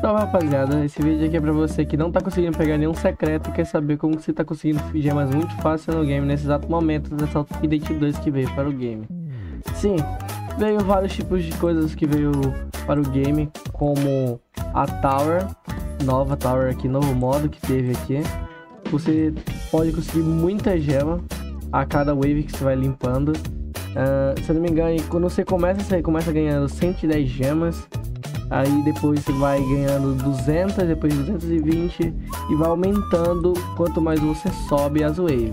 Salve rapaziada, esse vídeo aqui é pra você que não tá conseguindo pegar nenhum secreto e quer saber como que você tá conseguindo gemas muito fácil no game nesse exato momento dessa update 2 que veio para o game. Sim, veio vários tipos de coisas que veio para o game, como a Tower, nova Tower aqui, novo modo que teve aqui. Você pode conseguir muita gema a cada wave que você vai limpando. Uh, se eu não me engano, quando você começa, você começa ganhando 110 gemas aí depois você vai ganhando 200, depois 220 e vai aumentando quanto mais você sobe as waves.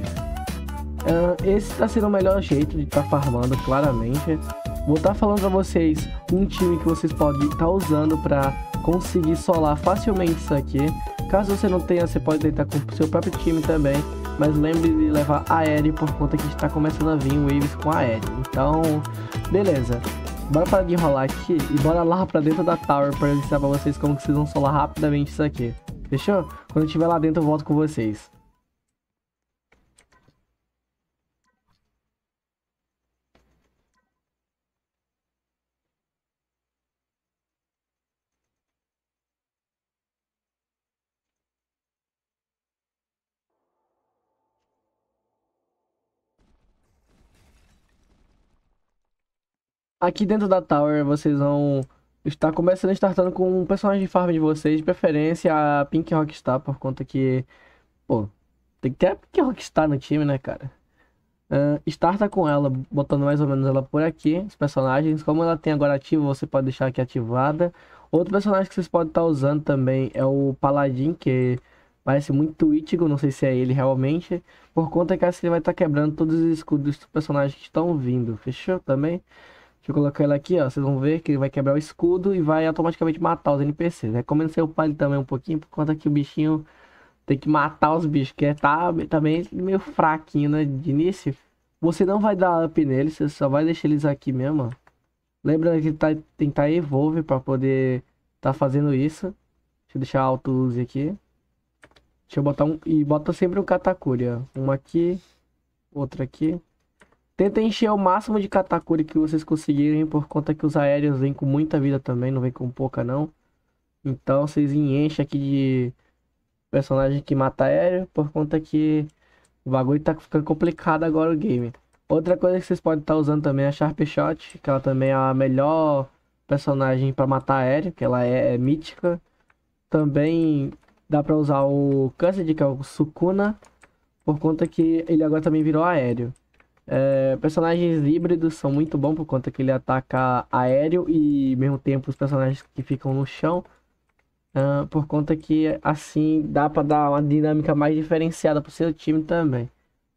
Ah, esse está sendo o melhor jeito de estar tá farmando, claramente. Vou estar tá falando para vocês um time que vocês podem estar tá usando para conseguir solar facilmente isso aqui. Caso você não tenha, você pode tentar com o seu próprio time também. Mas lembre de levar aéreo por conta que está começando a vir waves com aéreo. Então, beleza. Bora parar de enrolar aqui e bora lá pra dentro da tower pra eu mostrar pra vocês como que vocês vão solar rapidamente isso aqui. Fechou? Quando eu estiver lá dentro eu volto com vocês. Aqui dentro da Tower vocês vão estar começando startando com um personagem de farm de vocês, de preferência a Pink Rockstar, por conta que. Pô, tem que ter a Pink Rockstar no time, né, cara? Uh, starta tá com ela, botando mais ou menos ela por aqui, os personagens. Como ela tem agora ativo, você pode deixar aqui ativada. Outro personagem que vocês podem estar usando também é o Paladin, que parece muito Ichigo, não sei se é ele realmente. Por conta que assim ele vai estar quebrando todos os escudos dos personagens que estão vindo, fechou também? Deixa eu colocar ele aqui, ó. Vocês vão ver que ele vai quebrar o escudo e vai automaticamente matar os NPCs. Recomendo você upar ele também um pouquinho, por conta que o bichinho tem que matar os bichos, que é, tá, tá meio fraquinho, né, de início. Você não vai dar up nele, você só vai deixar eles aqui mesmo, Lembra que tá, tentar tá evolve para poder tá fazendo isso. Deixa eu deixar alto luz aqui. Deixa eu botar um... E bota sempre um catacúria. Uma aqui, outra aqui. Tenta encher o máximo de Katakuri que vocês conseguirem, por conta que os aéreos vêm com muita vida também, não vem com pouca não. Então vocês enchem aqui de personagem que mata aéreo, por conta que o bagulho tá ficando complicado agora o game. Outra coisa que vocês podem estar tá usando também é a Sharp Shot, que ela também é a melhor personagem para matar aéreo, que ela é, é mítica. Também dá para usar o Cursed, que é o Sukuna, por conta que ele agora também virou aéreo. É, personagens híbridos são muito bons por conta que ele ataca aéreo e mesmo tempo os personagens que ficam no chão. Uh, por conta que assim dá para dar uma dinâmica mais diferenciada pro seu time também.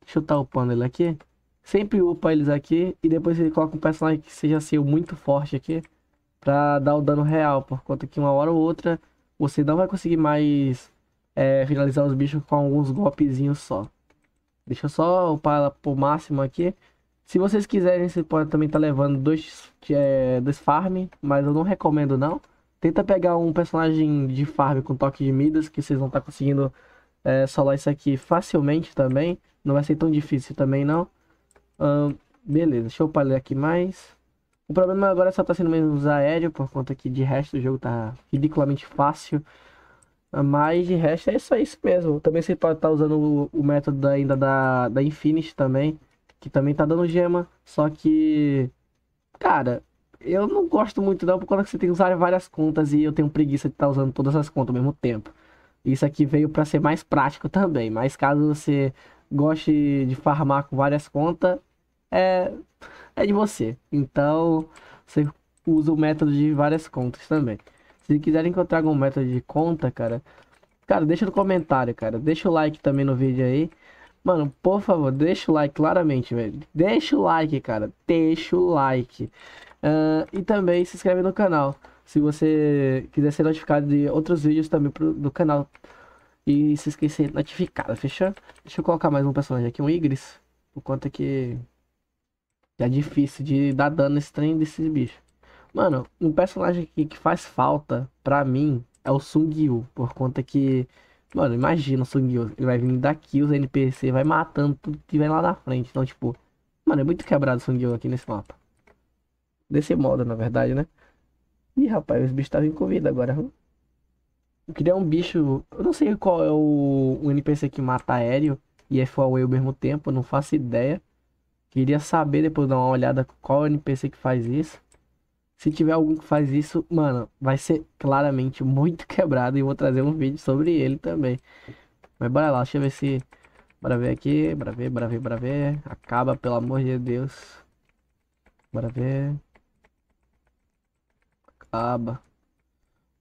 Deixa eu estar upando ele aqui. Sempre upa eles aqui e depois ele coloca um personagem que seja seu assim, muito forte aqui para dar o dano real, por conta que uma hora ou outra você não vai conseguir mais é, finalizar os bichos com alguns golpezinhos só. Deixa eu só ela pro máximo aqui. Se vocês quiserem, você pode também estar tá levando dois, é, dois farm, mas eu não recomendo não. Tenta pegar um personagem de farm com toque de Midas, que vocês vão estar tá conseguindo é, solar isso aqui facilmente também. Não vai ser tão difícil também não. beleza, deixa eu parar aqui mais. O problema agora é só estar tá sendo menos aéreo, por conta que de resto o jogo está ridiculamente fácil. Mas de resto é só isso mesmo. Também você pode estar tá usando o, o método ainda da, da Infinity também, que também tá dando gema. Só que, cara, eu não gosto muito não, porque quando você tem que usar várias contas e eu tenho preguiça de estar tá usando todas as contas ao mesmo tempo. Isso aqui veio para ser mais prático também, mas caso você goste de farmar com várias contas, é, é de você. Então, você usa o método de várias contas também. Se quiserem encontrar algum método de conta, cara, cara, deixa no comentário, cara. Deixa o like também no vídeo aí. Mano, por favor, deixa o like claramente, velho. Deixa o like, cara. Deixa o like. Uh, e também se inscreve no canal. Se você quiser ser notificado de outros vídeos também pro, do canal. E se esquecer notificado, fechou? Deixa eu colocar mais um personagem aqui, um Igris. Por conta que é difícil de dar dano nesse trem desse bicho. Mano, um personagem que, que faz falta, pra mim, é o Sung-Yu. Por conta que. Mano, imagina o Sung-Yu. Ele vai vir daqui, os NPC vai matando tudo que vem lá na frente. Então, tipo. Mano, é muito quebrado o Sung-Yu aqui nesse mapa. Desse modo, na verdade, né? Ih, rapaz, os bichos estavam tá em Covid agora. Hein? Eu queria um bicho. Eu não sei qual é o, o NPC que mata aéreo e é FOA ao mesmo tempo, não faço ideia. Queria saber depois dar uma olhada qual é o NPC que faz isso. Se tiver algum que faz isso, mano, vai ser claramente muito quebrado e vou trazer um vídeo sobre ele também. Mas bora lá, deixa eu ver se... Bora ver aqui, bora ver, bora ver, bora ver. Acaba, pelo amor de Deus. Bora ver. Acaba.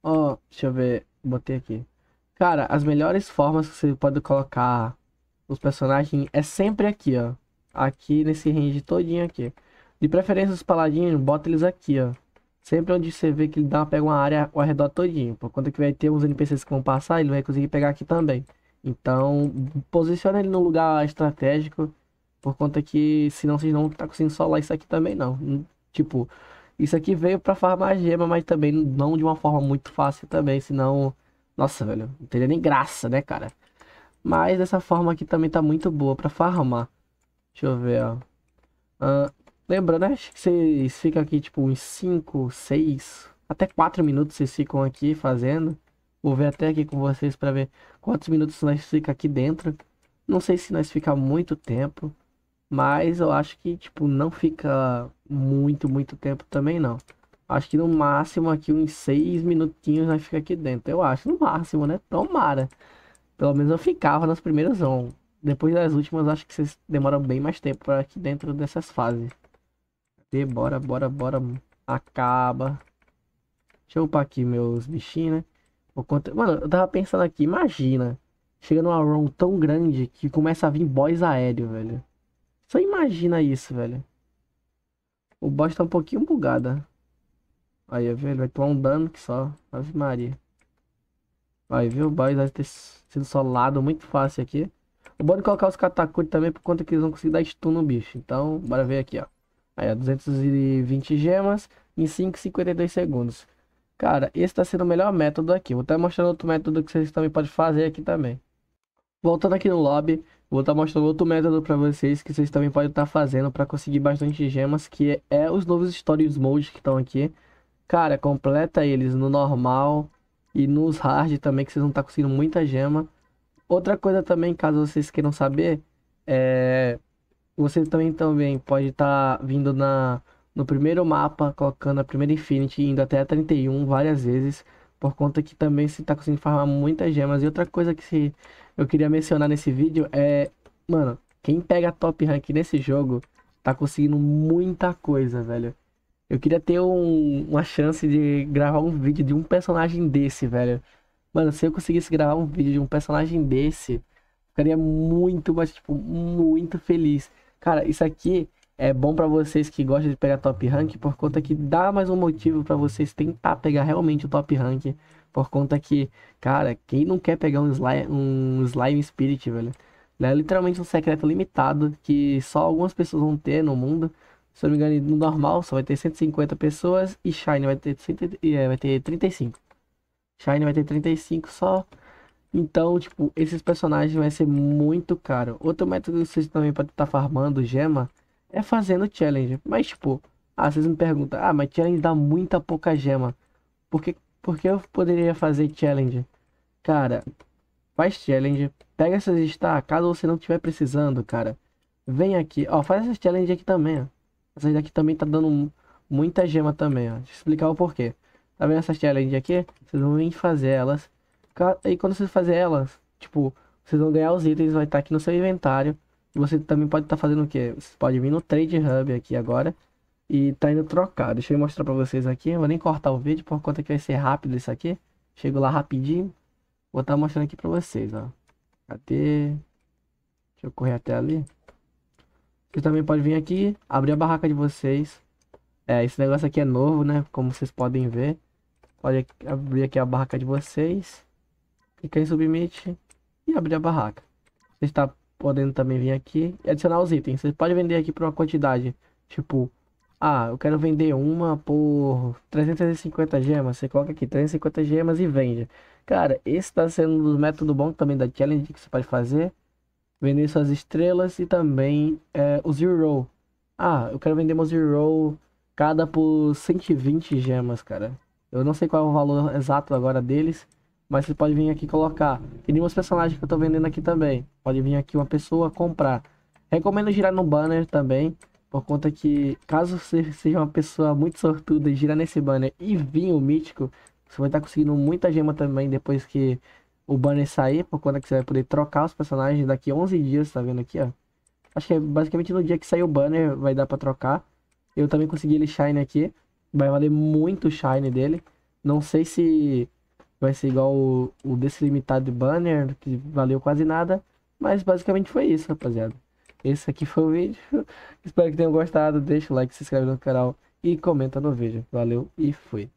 Ó, oh, deixa eu ver, botei aqui. Cara, as melhores formas que você pode colocar os personagens é sempre aqui, ó. Aqui nesse range todinho aqui. De preferência os paladinhos, bota eles aqui, ó. Sempre onde você vê que ele dá, pega uma área ao redor todinho. Por conta que vai ter uns NPCs que vão passar, ele vai conseguir pegar aqui também. Então, posiciona ele num lugar estratégico. Por conta que, senão vocês não tá conseguindo solar isso aqui também, não. Tipo, isso aqui veio pra farmar gema, mas também não de uma forma muito fácil também. Senão, nossa, velho, não teria nem graça, né, cara? Mas dessa forma aqui também tá muito boa pra farmar. Deixa eu ver, ó. Uh, Lembra, né? Acho que vocês ficam aqui tipo uns 5, 6, até 4 minutos vocês ficam aqui fazendo. Vou ver até aqui com vocês para ver quantos minutos nós ficamos aqui dentro. Não sei se nós ficamos muito tempo, mas eu acho que tipo não fica muito, muito tempo também não. Acho que no máximo aqui uns 6 minutinhos nós ficamos aqui dentro. Eu acho, no máximo, né? Tomara. Pelo menos eu ficava nas primeiras on. Depois das últimas, acho que vocês demoram bem mais tempo para aqui dentro dessas fases bater. Bora, bora, bora. Acaba. Deixa eu upar aqui meus bichinhos, né? Vou contra... Mano, eu tava pensando aqui, imagina. Chega numa ROM tão grande que começa a vir boss aéreo, velho. Só imagina isso, velho. O boss tá um pouquinho bugada. Né? Aí, velho, vai tomar um dano que só. Ave Maria. Vai, viu? O boss vai ter sido solado muito fácil aqui. O bom é colocar os catacutes também por conta que eles vão conseguir dar stun no bicho. Então, bora ver aqui, ó. Aí, ó, 220 gemas em 5,52 segundos. Cara, esse tá sendo o melhor método aqui. Vou estar mostrando outro método que vocês também podem fazer aqui também. Voltando aqui no lobby, vou estar tá mostrando outro método para vocês que vocês também podem estar tá fazendo para conseguir bastante gemas, que é, os novos Stories Modes que estão aqui. Cara, completa eles no normal e nos hard também, que vocês vão estar tá conseguindo muita gema. Outra coisa também, caso vocês queiram saber, é você também, também pode estar tá vindo na, no primeiro mapa, colocando a primeira Infinity, indo até a 31 várias vezes. Por conta que também você está conseguindo farmar muitas gemas. E outra coisa que se eu queria mencionar nesse vídeo é... Mano, quem pega top rank nesse jogo tá conseguindo muita coisa, velho. Eu queria ter um, uma chance de gravar um vídeo de um personagem desse, velho. Mano, se eu conseguisse gravar um vídeo de um personagem desse, ficaria muito, mas tipo, muito feliz. Cara, isso aqui é bom para vocês que gostam de pegar top rank, por conta que dá mais um motivo para vocês tentar pegar realmente o top rank. Por conta que, cara, quem não quer pegar um slime, um slime spirit, velho? É literalmente um secreto limitado que só algumas pessoas vão ter no mundo. Se eu não me engano, no normal só vai ter 150 pessoas e Shine vai ter, cento é, vai ter 35. Shine vai ter 35 só. Então, tipo, esses personagens vai ser muito caro. Outro método que vocês também podem estar tá farmando gema é fazendo challenge. Mas, tipo, ah, vocês me perguntam, ah, mas challenge dá muita pouca gema. Por que, por que eu poderia fazer challenge? Cara, faz challenge, pega essas stars, ah, caso você não estiver precisando, cara. Vem aqui, ó, faz essas challenge aqui também, ó. Essas daqui também tá dando muita gema também, ó. Deixa eu explicar o porquê. Tá vendo essas challenge aqui? Vocês vão vir fazer elas e quando você fazer elas, tipo, vocês vão ganhar os itens, vai estar tá aqui no seu inventário. E você também pode estar tá fazendo o que? Você pode vir no Trade Hub aqui agora e tá indo trocar. Deixa eu mostrar pra vocês aqui. Eu vou nem cortar o vídeo por conta que vai ser rápido isso aqui. Chego lá rapidinho. Vou estar tá mostrando aqui pra vocês, ó. Cadê? Deixa eu correr até ali. Você também pode vir aqui, abrir a barraca de vocês. É, esse negócio aqui é novo, né? Como vocês podem ver. Pode abrir aqui a barraca de vocês clicar em submit e abrir a barraca. Você está podendo também vir aqui e adicionar os itens. Você pode vender aqui por uma quantidade, tipo, ah, eu quero vender uma por 350 gemas. Você coloca aqui 350 gemas e vende. Cara, esse está sendo um método bom também da challenge que você pode fazer. Vender suas estrelas e também é, o zero. Ah, eu quero vender meu zero cada por 120 gemas, cara. Eu não sei qual é o valor exato agora deles. Mas você pode vir aqui colocar. Tem alguns personagens que eu tô vendendo aqui também. Pode vir aqui uma pessoa comprar. Recomendo girar no banner também. Por conta que, caso você seja uma pessoa muito sortuda e girar nesse banner e vir o mítico, você vai estar tá conseguindo muita gema também depois que o banner sair. Por conta que você vai poder trocar os personagens daqui 11 dias, tá vendo aqui, ó. Acho que é basicamente no dia que sair o banner vai dar pra trocar. Eu também consegui ele Shine aqui. Vai valer muito o Shine dele. Não sei se vai ser igual o, o desse limitado banner, que valeu quase nada. Mas basicamente foi isso, rapaziada. Esse aqui foi o vídeo. Espero que tenham gostado. Deixa o like, se inscreve no canal e comenta no vídeo. Valeu e fui.